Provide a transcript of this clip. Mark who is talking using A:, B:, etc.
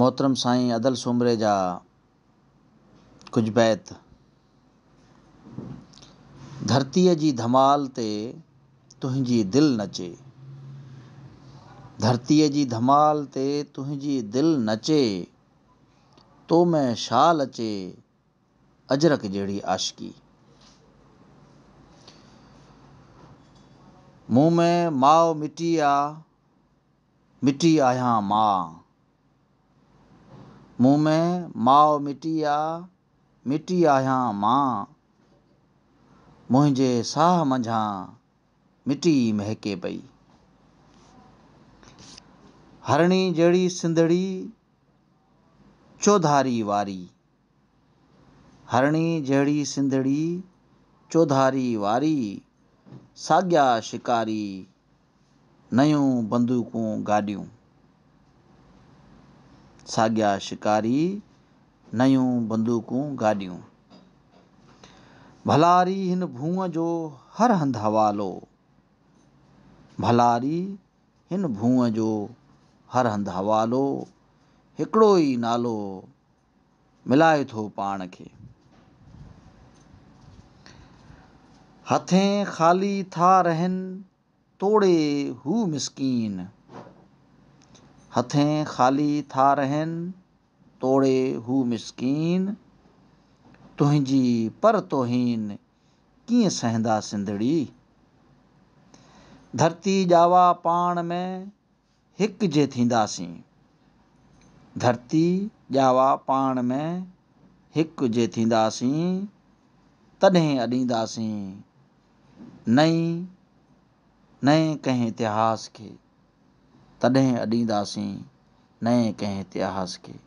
A: मोहतरम साईं अदल सुमरे जा कुछ बैत धरती जी धमाल ते तुझी दिल नचे धरती जी धमाल ते तुझी दिल नचे तो में शाल अचे अजरक जड़ी आशकी मुँह में माओ मिटी आ मिटी आया माँ मूं में माउ मिटी आहे मिटी आहियां मां मुंहिंजे साह मंझां मिटी महके पई हरणी जहिड़ी सिंधड़ी चौधारी वारी हरणी जहिड़ी सिंधड़ी चौधारी वारी साॻिया शिकारी नयूं बंदूकूं गाॾियूं साॻिया शिकारी नयूं बंदूकूं गाॾियूं भलारी हिन भूअ जो हर हंधि हवालो भलारी हिन भूअ जो हर हंधि हवालो हिकिड़ो ई नालो मिलाए थो पाण खे हथें ख़ाली था रहनि तोड़े हू मिसकीन हथें ख़ाली था रहनि तोड़े हू मिसकीन तुंहिंजी पर तोहीन कीअं सहंदा सिंधड़ी धरती ॼावा पाण में हिकु जे थींदासीं धरती ॼावा पाण में हिकु जे थींदासीं तॾहिं ॾींदासीं नई नएं कंहिं इतिहास खे तॾहिं अॾींदासीं नएं कंहिं इतिहास खे